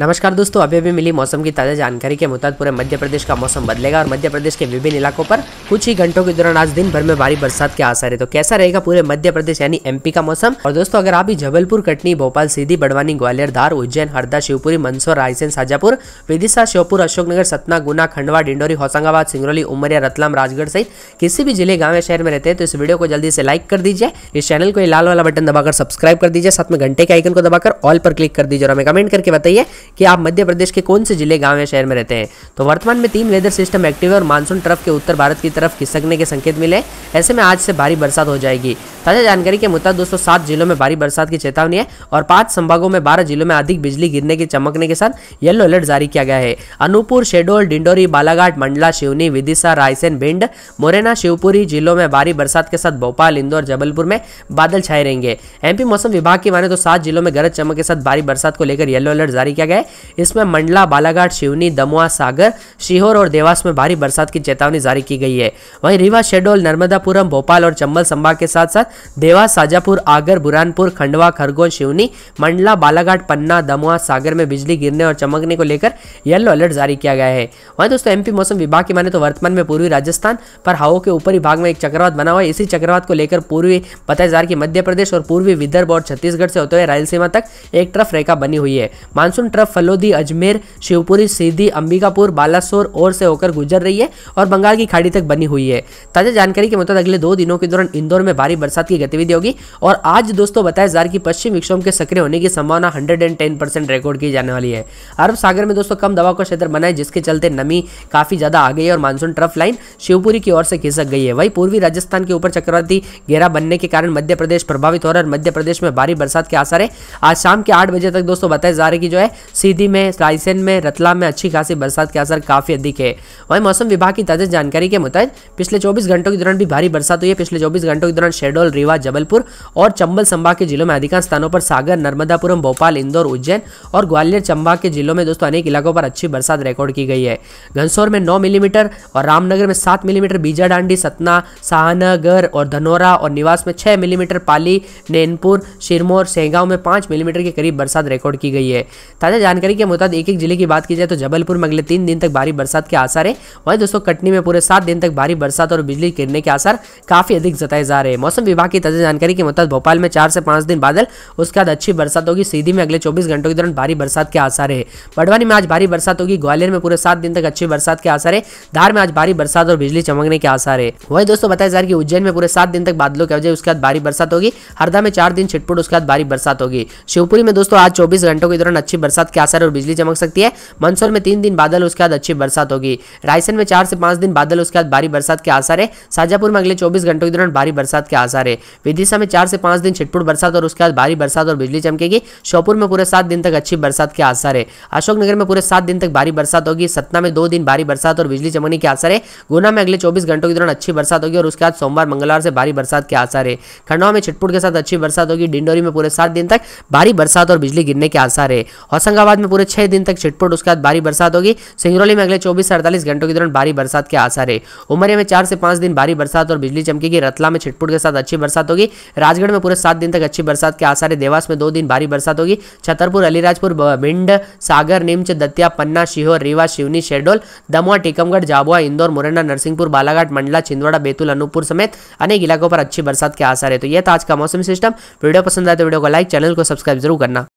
नमस्कार दोस्तों अभी अभी मिली मौसम की ताज़ा जानकारी के मुताबिक पूरे मध्य प्रदेश का मौसम बदलेगा और मध्य प्रदेश के विभिन्न इलाकों पर कुछ ही घंटों के दौरान आज दिन भर में भारी बरसात के आसार है तो कैसा रहेगा पूरे मध्य प्रदेश यानी एमपी का मौसम और दोस्तों अगर आप भी जबलपुर कटनी भोपाल सीधी बड़वानी ग्वालियर धार उज्जैन हरदा शिवपुरी मंदसौर रायसेन शाजापुर विदिशा श्योपुर अशोकनगर सतना गुना खंडवा डिंडोरी होशंगाबाद सिंगरौली उमरिया रतलाम राजगढ़ सहित किसी भी जिले गाँव या शहर में रहते हैं तो इस वीडियो को जल्दी से लाइक कर दीजिए इस चैनल को लाल वाला बटन दबाकर सब्सक्राइब कर दीजिए साथ में घंटे के आइकन को दबाकर ऑल पर क्लिक कर दीजिए और हमें कमेंट करके बताइए कि आप मध्य प्रदेश के कौन से जिले गांव या शहर में रहते हैं तो वर्तमान में तीन वेदर सिस्टम एक्टिव है और मानसून ट्रफ के उत्तर भारत की तरफ खिसकने के संकेत मिले ऐसे में आज से भारी बरसात हो जाएगी ताज़ा जानकारी के मुताबिक दोस्तों सात जिलों में भारी बरसात की चेतावनी है और पांच संभागों में बारह जिलों में अधिक बिजली गिरने के चमकने के साथ येलो अलर्ट जारी किया गया है अनूपपुर शेडोल डिंडोरी बालाघाट मंडला शिवनी विदिशा रायसेन भिंड मुरैना शिवपुरी जिलों में भारी बरसात के साथ भोपाल इंदौर जबलपुर में बादल छाए रहेंगे एमपी मौसम विभाग की माने तो सात जिलों में गरज चमक के साथ भारी बरसात को लेकर येलो अलर्ट जारी किया गया है इसमें मंडला बालाघाट शिवनी दमुआ सागर शिहोर और देवास में भारी बरसात की चेतावनी जारी की गई है वहीं रीवा शेडोल नर्मदापुरम भोपाल और चंबल संभाग के साथ साथ देवास साजापुर आगर बुरानपुर खंडवा खरगोन शिवनी मंडला बालाघाट पन्ना दमुआ सागर में बिजली गिरने और चमकने को लेकर येलो अलर्ट जारी किया गया है वहीं दोस्तों एमपी मौसम विभाग की माने तो वर्तमान में पूर्वी राजस्थान पर हवाओं के ऊपरी भाग में एक चक्रवात बना हुआ है इसी चक्रवात को लेकर पूर्वी बताया जा रहा मध्य प्रदेश और पूर्वी विदर्भ और छत्तीसगढ़ से होते हुए रायलसीमा तक एक ट्रफ रेखा बनी हुई है मानसून ट्रफ फलोदी अजमेर शिवपुरी सीधी अंबिकापुर बालासोर और से होकर गुजर रही है और बंगाल की खाड़ी तक बनी हुई है ताज़ा जानकारी के मुताबिक अगले दो दिनों के दौरान इंदौर में भारी बरसात की गतिविधि होगी और आज दोस्तों बताया जा रहा कि पश्चिम विक्षोभ के सक्रिय होने की संभावना हंड्रेड रिकॉर्ड की जाने वाली है अरब सागर में दोस्तों कम दबाव का क्षेत्र बना है जिसके चलते नमी काफ़ी ज़्यादा आ गई है और मानसून ट्रफ लाइन शिवपुरी की ओर से खिसक गई है वही पूर्वी राजस्थान के ऊपर चक्रवाती घेरा बनने के कारण मध्य प्रदेश प्रभावित हो रहा है मध्य प्रदेश में भारी बरसात के आसार है आज शाम के आठ बजे तक दोस्तों बताया जा रहा है कि जो है सीधी में रायसेन में रतलाम में अच्छी खासी बरसात के असर काफ़ी अधिक है वहीं मौसम विभाग की ताज़ा जानकारी के मुताबिक पिछले 24 घंटों के दौरान भी भारी बरसात हुई है पिछले 24 घंटों के दौरान शेडोल रीवा जबलपुर और चंबल संभाग के जिलों में अधिकांश स्थानों पर सागर नर्मदापुरम भोपाल इंदौर उज्जैन और ग्वालियर चंबा के जिलों में दोस्तों अनेक इलाकों पर अच्छी बरसात रिकॉर्ड की गई है घनसौर में नौ मिलीमीटर और रामनगर में सात मिलीमीटर बीजाडांडी सतना सहानगर और धनौरा और निवास में छह मिलीमीटर पाली नैनपुर सिरमौर सेंगांव में पांच मिलीमीटर के करीब बरसात रिकॉर्ड की गई है ताज़ा जानकारी के मुताबिक एक एक जिले की बात की जाए तो जबलपुर में अगले तीन दिन तक भारी बरसात के आसार है वहीं दोस्तों कटनी में पूरे सात दिन तक भारी बरसात और बिजली गिरने के आसार काफी अधिक जताए जा रहे हैं मौसम विभाग की ताजा जानकारी के मुताबिक भोपाल में चार से पांच दिन बादल उसके बाद अच्छी बरसात होगी सीधी में अगले चौबीस घंटों के दौरान भारी बरसात के आसार है बड़वानी में आज भारी बरसात होगी ग्वालियर में पूरे सात दिन तक अच्छी बरसात के आसार है धार में आज भारी बरसात और बिजली चमकने के आसार है वही दोस्तों बताया जा रहा है कि उज्जैन में पूरे सात दिन तक बादलों की वजह उसके बाद भारी बरसात होगी हरदा में चार दिन छिटपुट उसके बाद भारी बरसात होगी शिवपुरी में दोस्तों आज चौबीस घंटों के दौरान अच्छी बरसात के आसार और बिजली चमक सकती है मंदसौर में तीन दिन बादल उसके बाद अच्छी बरसात होगी रायसेन में चार से पांच दिन बादल उसके बाद भारी बरसात के आसार है शाजापुर में अगले चौबीस घंटों के दौरान भारी बरसात के आसार है विदिशा में चार से पांच दिन छिटपुट बरसात और उसके बाद भारी बरसात और बिजली चमकेगी श्योपुर में पूरे सात दिन तक अच्छी बरसात के आसार है अशोकनगर में पूरे सात दिन तक भारी बरसात होगी सतना में दो दिन भारी बरसात और बिजली चमकने के आसार है गुना में अगले चौबीस घंटों के दौरान अच्छी बरसात होगी और उसके बाद सोमवार मंगलवार से भारी बरसात के आसार है खंडवा में छिटपुट के साथ अच्छी बरसात होगी डिंडोरी में पूरे सात दिन तक भारी बरसात और बिजली गिरने के आसार है होशंगाबाद होशंगाबाद में पूरे छह दिन तक छिटपुट उसके बाद भारी बरसात होगी सिंगरौली में अगले चौबीस से अड़तालीस घंटों के दौरान भारी बरसात के आसार है उमरिया में चार से पांच दिन भारी बरसात और बिजली चमकेगी रतला में छिटपुट के साथ अच्छी बरसात होगी राजगढ़ में पूरे सात दिन तक अच्छी बरसात के आसार है देवास में दो दिन भारी बरसात होगी छतरपुर अलीराजपुर भिंड सागर निम्च दतिया पन्ना शिहोर रीवा शिवनी शेडोल दमुआ टीकमगढ़ झाबुआ इंदौर मुरैना नरसिंहपुर बालाघाट मंडला छिंदवाड़ा बैतूल अनूपपुर समेत अनेक इलाकों पर अच्छी बरसात के आसार है तो यह था आज का मौसम सिस्टम वीडियो पसंद आए तो वीडियो को लाइक चैनल को सब्सक्राइब जरूर करना